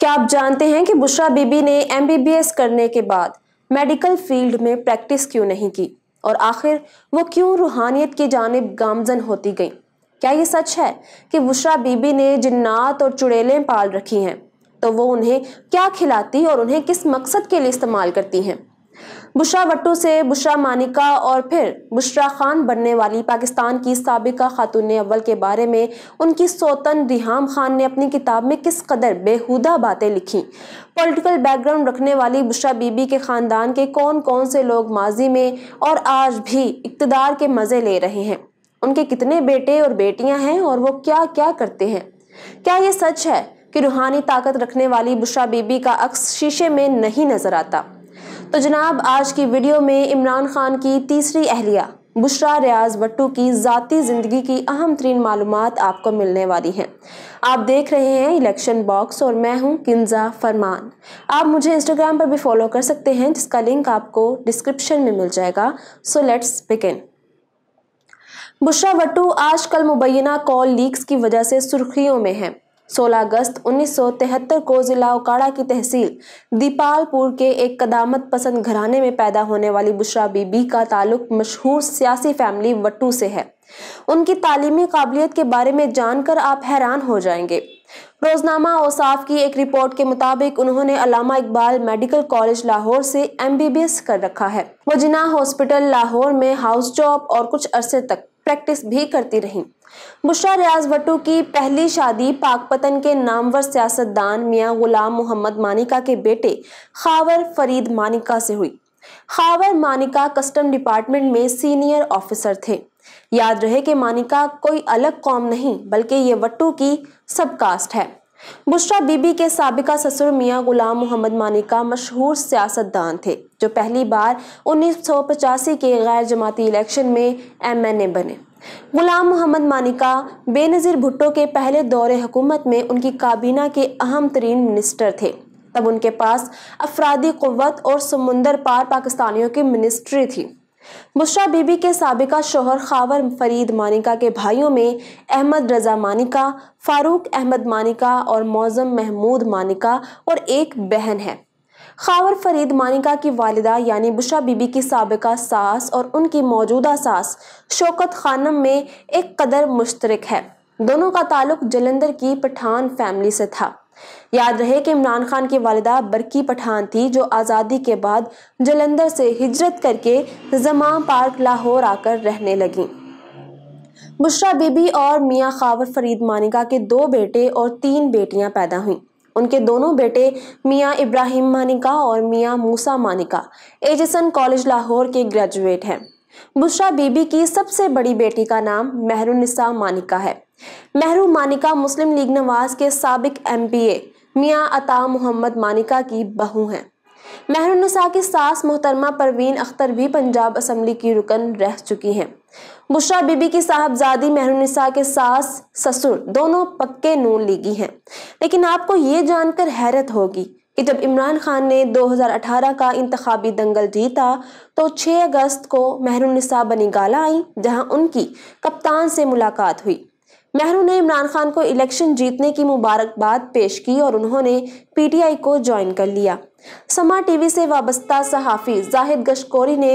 क्या आप जानते हैं कि बुशरा बीबी ने एमबीबीएस करने के बाद मेडिकल फील्ड में प्रैक्टिस क्यों नहीं की और आखिर वो क्यों रूहानियत की जानब गामजन होती गई क्या ये सच है कि बुशरा बीबी ने जिन्नात और चुड़ैलें पाल रखी हैं तो वो उन्हें क्या खिलाती और उन्हें किस मकसद के लिए इस्तेमाल करती हैं बुशरा भट्टू से बुशरा मानिका और फिर बुशरा खान बनने वाली पाकिस्तान की सबका खातून अव्वल के बारे में उनकी सोतन रिहाम खान ने अपनी किताब में किस कदर बेहुदा बातें लिखी पॉलिटिकल बैकग्राउंड रखने वाली बुशरा बीबी के ख़ानदान के कौन कौन से लोग माजी में और आज भी इकतदार के मज़े ले रहे हैं उनके कितने बेटे और बेटियाँ हैं और वो क्या क्या करते हैं क्या ये सच है कि रूहानी ताकत रखने वाली बुशरा बीबी का अक्स शीशे में नहीं नज़र आता तो जनाब आज की वीडियो में इमरान खान की तीसरी अहलिया बुशरा रियाज बट्टू की ज़ाती ज़िंदगी की अहम तरीन मालूम आपको मिलने वाली हैं आप देख रहे हैं इलेक्शन बॉक्स और मैं हूं किन्जा फरमान आप मुझे इंस्टाग्राम पर भी फॉलो कर सकते हैं जिसका लिंक आपको डिस्क्रिप्शन में मिल जाएगा so let's begin Bushra Wattoo आजकल मुबैना कॉल लीक्स की वजह से सुर्खियों में हैं 16 अगस्त 1973 को जिला ओकाड़ा की तहसील दीपालपुर के एक कदामत पसंद घराने में पैदा होने वाली बुशरा बीबी का ताल्लुक मशहूर सियासी फैमिली वट्टू से है उनकी तालीमी काबिलियत के बारे में जानकर आप हैरान हो जाएंगे रोजनामा ओसाफ की एक रिपोर्ट के मुताबिक उन्होंने अलामा इकबाल मेडिकल कॉलेज लाहौर से एमबीबीएस कर रखा है वो जिना हॉस्पिटल लाहौर में हाउस जॉब और कुछ अरसे तक प्रैक्टिस भी करती रहीं बुशरा रियाज भट्टू की पहली शादी पाकपतन के नामवर सियासतदान मियां गुलाम मोहम्मद मानिका के बेटे खावर फरीद मानिका से हुई खावर मानिका कस्टम डिपार्टमेंट में सीनियर ऑफिसर थे याद रहे कि मानिका कोई अलग कौम नहीं बल्कि ये वट्टू की सबकास्ट है बुशरा बीबी के सबका ससुर मियां गुलाम मोहम्मद मानिका मशहूर सियासतदान थे जो पहली बार उन्नीस के गैर जमाती इलेक्शन में ए बने गुलाम मोहम्मद मानिका बेनज़ीर भुट्टो के पहले दौर हुकूमत में उनकी काबीना के अहम तरीन मिनिस्टर थे तब उनके पास अफराधी कुत और समुंदर पार पाकिस्तानियों की मिनिस्ट्री थी बुशरा बीबी के सबका शोहर खावर फरीद मानिका के भाइयों में अहमद रजा मानिका फारूक अहमद मानिका और मौजम महमूद मानिका और एक बहन है खावर फरीद मानिका की वालदा यानी बुशरा बीबी की सबका सास और उनकी मौजूदा सास शौकत खानम में एक कदर मुश्तरक है दोनों का ताल्लुक जलंधर की पठान फैमिली से था याद रहे कि इमरान खान की वालदा बरकी पठान थी जो आज़ादी के बाद जलंधर से हिजरत करके जमा पार्क लाहौर आकर रहने लगी बुशरा बीबी और मियाँ खावर फरीद मानिका के दो बेटे और तीन बेटियाँ पैदा हुईं उनके दोनों बेटे मियाँ इब्राहिम मानिका और मियाँ मूसा मानिका एजिसन कॉलेज लाहौर के ग्रेजुएट हैं बुशरा बीबी की सबसे बड़ी बेटी का नाम मेहरुनिसा मानिका है महरूम मानिका मुस्लिम लीग नवाज के सबक एम पी ए मियाँ अता मोहम्मद मानिका की बहू हैं महरून नसा की सास मोहतरमा परवीन अख्तर भी पंजाब असम्बली की रुकन रह चुकी हैं बुशरा बीबी की साहबजादी महरून नसा के सास ससुर दोनों पक्के नून लीगी हैं लेकिन आपको ये जानकर हैरत होगी कि जब इमरान खान ने 2018 का इंतबी दंगल जीता तो 6 अगस्त को महरून नसा गाला आई जहां उनकी कप्तान से मुलाकात हुई नेहरू ने इमरान खान को इलेक्शन जीतने की मुबारकबाद पेश की और उन्होंने पीटीआई को ज्वाइन कर लिया समा टीवी से वाबस्ता सहाफ़ी जाहिद गशकोरी ने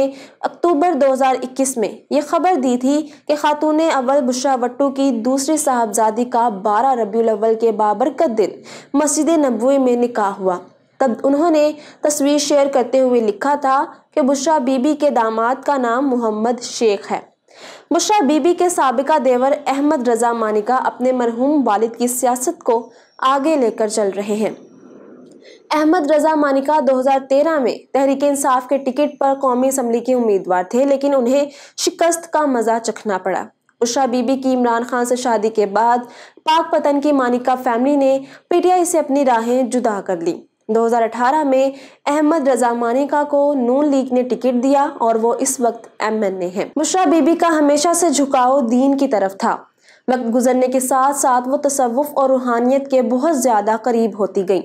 अक्टूबर 2021 में ये खबर दी थी कि खातून अव्वल बुशा वट्टू की दूसरी साहबजादी का 12 रबी अव्वल के बाबरकत दिन मस्जिद नबवी में निकाह हुआ तब उन्होंने तस्वीर शेयर करते हुए लिखा था कि बुशा बीबी के दामाद का नाम मोहम्मद शेख है बुशरा बीबी के सबका देवर अहमद रजा मानिका अपने मरहूम वालिद की सियासत को आगे लेकर चल रहे हैं अहमद रजा मानिका 2013 में तहरीक इंसाफ के टिकट पर कौमी असम्बली के उम्मीदवार थे लेकिन उन्हें शिकस्त का मजा चखना पड़ा उषा बीबी की इमरान खान से शादी के बाद पाक पतन की मानिका फैमिली ने पीटीआई से अपनी राहें जुदा कर ली 2018 में अहमद रजा मानिका को नून लीग ने टिकट दिया और वो इस वक्त एमएनए हैं। मुश्रा बीबी का हमेशा से झुकाव दीन की तरफ था वक्त गुजरने के साथ साथ वो तसवुफ़ और रूहानियत के बहुत ज़्यादा करीब होती गई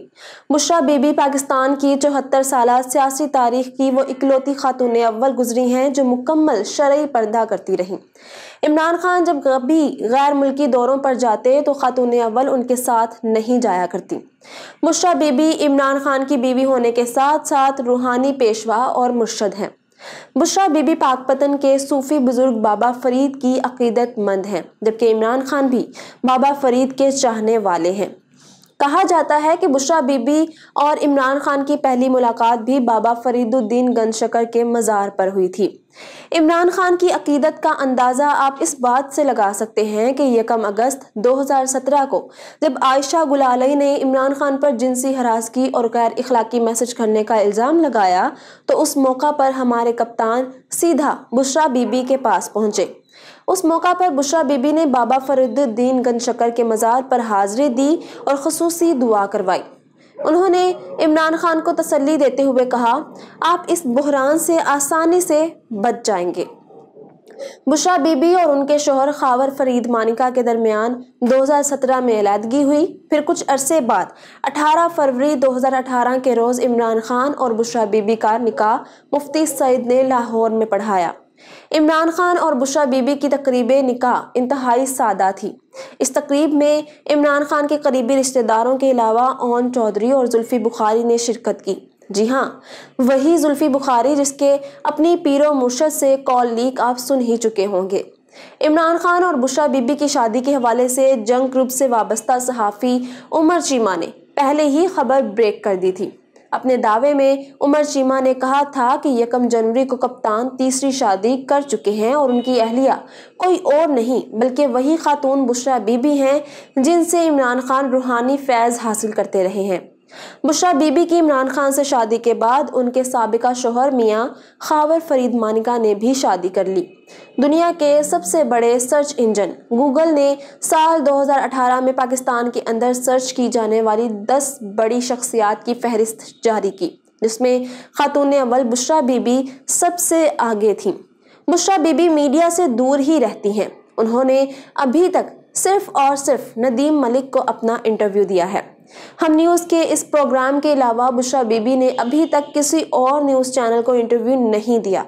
मुश्रा बीबी पाकिस्तान की चौहत्तर साल सियासी तारीख की वो इकलौती खातून अव्वल गुजरी हैं जो मुकम्मल शर्य पर्दा करती रहीं इमरान खान जब कभी गैर मुल्की दौरों पर जाते तो खातून अव्वल उनके साथ नहीं जाया करती मुश्रा बीबी इमरान खान की बीवी होने के साथ साथ रूहानी पेशवा और मुर्शद हैं बुशरा बीबी पाकपतन के सूफी बुजुर्ग बाबा फरीद की अकीदतमंद हैं जबकि इमरान खान भी बाबा फरीद के चाहने वाले हैं कहा जाता है कि बुशरा बीबी और इमरान खान की पहली मुलाकात भी बाबा फरीदुद्दीन गनशकर के मज़ार पर हुई थी इमरान खान की अकीदत का अंदाज़ा आप इस बात से लगा सकते हैं कि यकम अगस्त 2017 को जब आयशा गुलालई ने इमरान खान पर जिनसी हरासगी और गैर अखलाकी मैसेज करने का इल्ज़ाम लगाया तो उस मौका पर हमारे कप्तान सीधा बुशरा बीबी के पास पहुंचे उस मौका पर बुशरा बीबी ने बाबा फरीदुद्दीन गनशकर के मज़ार पर हाजिरी दी और खसूस दुआ करवाई उन्होंने इमरान खान को तसल्ली देते हुए कहा आप इस बहरान से आसानी से बच जाएंगे बुशरा बीबी और उनके शोहर खावर फरीद मानिका के दरमियान 2017 में अलीदगी हुई फिर कुछ अरसे बाद 18 फरवरी 2018 के रोज़ इमरान खान और बुशरा बीबी का निकाह मुफ्ती सईद ने लाहौर में पढ़ाया इमरान खान और बुशा बीबी की तकरीब निकाह इंतहाई सादा थी इस तकरीब में इमरान खान के करीबी रिश्तेदारों के अलावा ओन चौधरी और जुल्फ़ी बुखारी ने शिरकत की जी हाँ वही जुल्फ़ी बुखारी जिसके अपनी पीरो मुर्शद से कॉल लीक आप सुन ही चुके होंगे इमरान खान और बुशा बीबी की शादी के हवाले से जंग ग्रुप से वाबस्ता सहाफ़ी उमर चीमा ने पहले ही खबर ब्रेक कर दी थी अपने दावे में उमर चीमा ने कहा था कि यकम जनवरी को कप्तान तीसरी शादी कर चुके हैं और उनकी अहलिया कोई और नहीं बल्कि वही खातून बुशरा बीबी हैं जिनसे इमरान खान रूहानी फैज़ हासिल करते रहे हैं बुशरा बीबी की इमरान खान से शादी के बाद उनके सबका शोहर मियाँ खावर फरीद मानिका ने भी शादी कर ली दुनिया के सबसे बड़े सर्च इंजन गूगल ने साल 2018 में पाकिस्तान के अंदर सर्च की जाने वाली 10 बड़ी शख्सियात की फहरिस्त जारी की जिसमें खातून अवल बुशरा बीबी सबसे आगे थी बुशरा बीबी मीडिया से दूर ही रहती हैं उन्होंने अभी तक सिर्फ और सिर्फ नदीम मलिक को अपना इंटरव्यू दिया है हम न्यूज़ के इस प्रोग्राम के अलावा बुशरा बीबी ने अभी तक किसी और न्यूज़ चैनल को इंटरव्यू नहीं दिया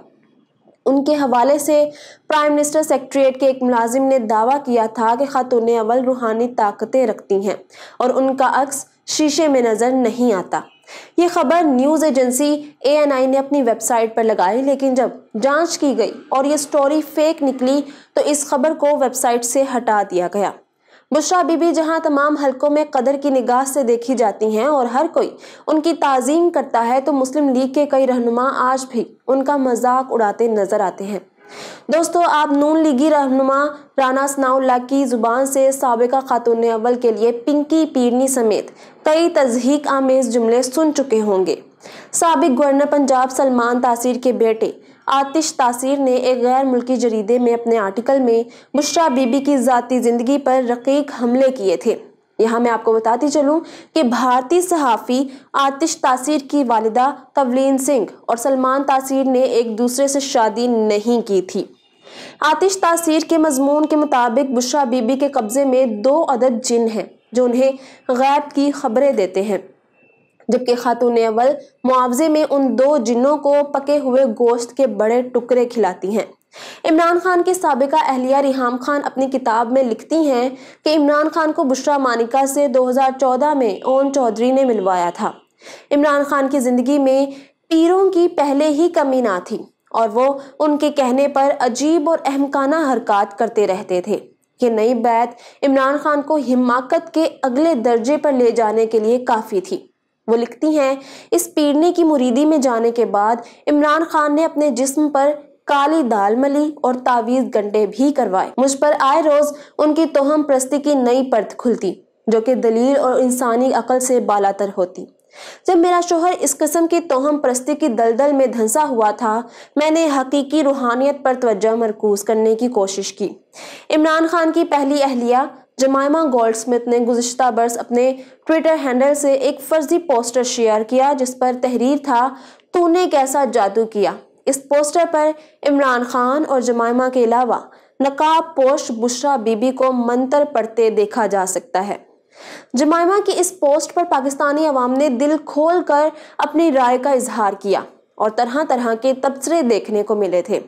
उनके हवाले से प्राइम मिनिस्टर सेक्रेटरीट के एक मुलाजिम ने दावा किया था कि खातून अवल रूहानी ताकतें रखती हैं और उनका अक्स शीशे में नज़र नहीं आता ये खबर न्यूज़ एजेंसी एएनआई ने अपनी वेबसाइट पर लगाई लेकिन जब जांच की गई और ये स्टोरी फेक निकली तो इस खबर को वेबसाइट से हटा दिया गया बुशरा बीबी जहां तमाम हलकों में कदर की निगाह से देखी जाती हैं और हर कोई उनकी ताजीम करता है तो मुस्लिम लीग के कई रहनुमा आज भी उनका मजाक उड़ाते नजर आते हैं दोस्तों आप नून लीगी रहनुमा राना सनाउल्ला की ज़ुबान से सबका खातून अव्वल के लिए पिंकी पीरनी समेत कई तजहीक आमेज जुमले सुन चुके होंगे सबक गवर्नर पंजाब सलमान तासीर के बेटे आतिश तासीर ने एक गैर मुल्की जरीदे में अपने आर्टिकल में बुशरा बीबी की ज़ाती ज़िंदगी पर रकीक हमले किए थे यहाँ मैं आपको बताती चलूँ कि भारतीय सहाफ़ी आतिश तासीर की वालदा तवलीन सिंह और सलमान तासीर ने एक दूसरे से शादी नहीं की थी आतिश तासीर के मजमून के मुताबिक बुशरा बीबी के कब्ज़े में दो अदद जिन हैं जो उन्हें गैब की खबरें देते हैं जबकि खातून अवल मुआवजे में उन दो जिनों को पके हुए गोश्त के बड़े टुकड़े खिलाती हैं इमरान खान की सबका अहलिया रिहाम खान अपनी किताब में लिखती हैं कि इमरान खान को बुशरा मानिका से 2014 में ओन चौधरी ने मिलवाया था इमरान खान की ज़िंदगी में पीरों की पहले ही कमी ना थी और वो उनके कहने पर अजीब और अहमकाना हरकत करते रहते थे ये नई बैत इमरान खान को हिमाकत के अगले दर्जे पर ले जाने के लिए काफ़ी थी वो लिखती हैं इस पीड़ने की मुरीदी में जाने के बाद इमरान खान ने अपने जिस्म पर काली दाल मली और तावीज़ गंडे भी करवाए मुझ पर आए रोज़ उनकी तोहम प्रस्ती की नई परत खुलती जो कि दलील और इंसानी अकल से बालातर होती जब मेरा शोहर इस कस्म की तोहम प्रस्ती की दलदल में धंसा हुआ था मैंने हकीकी रूहानियत पर तवज्जो मरकूज करने की कोशिश की इमरान खान की पहली अहलिया जमायमा स्मिथ ने गुजशत बरस अपने ट्विटर हैंडल से एक फर्जी पोस्टर शेयर किया जिस पर तहरीर था तूने कैसा जादू किया इस पोस्टर पर इमरान खान और जमायमा के अलावा नकाब पोश बुशरा बीबी को मंत्र पढ़ते देखा जा सकता है जमायमा की इस पोस्ट पर पाकिस्तानी अवाम ने दिल खोल कर अपनी राय का इजहार किया और तरह तरह के तबसरे देखने को मिले थे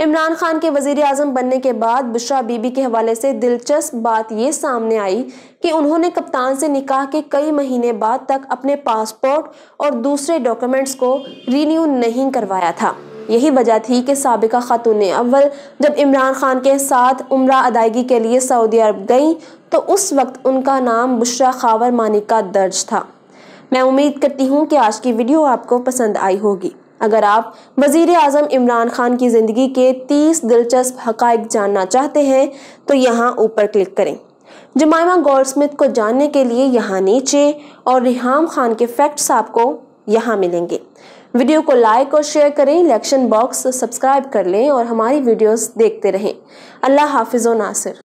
इमरान खान के वजीर आजम बनने के बाद बुशरा बीबी के हवाले से दिलचस्प बात ये सामने आई कि उन्होंने कप्तान से निकाह के कई महीने बाद तक अपने पासपोर्ट और दूसरे डॉक्यूमेंट्स को रीन्यू नहीं करवाया था यही वजह थी कि सबका खातून अव्वल जब इमरान खान के साथ उम्र अदायगी के लिए सऊदी अरब गईं तो उस वक्त उनका नाम बुशरा खावर मानिका दर्ज था मैं उम्मीद करती हूँ कि आज की वीडियो आपको पसंद आई होगी अगर आप वजीर अजम इमरान खान की ज़िंदगी के 30 दिलचस्प हक़ जानना चाहते हैं तो यहाँ ऊपर क्लिक करें जमाइमा स्मिथ को जानने के लिए यहाँ नीचे और रिहाम खान के फैक्ट्स आपको यहाँ मिलेंगे वीडियो को लाइक और शेयर करें इलेक्शन बॉक्स सब्सक्राइब कर लें और हमारी वीडियोस देखते रहें अल्लाह हाफिज़ नासिर